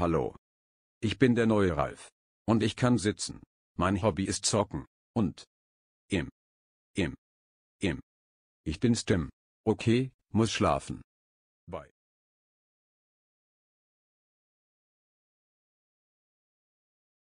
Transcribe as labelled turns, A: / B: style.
A: Hallo. Ich bin der neue Ralf. Und ich kann sitzen. Mein Hobby ist zocken. Und. Im. Im. Im. Ich bin's Tim. Okay, muss schlafen. Bye.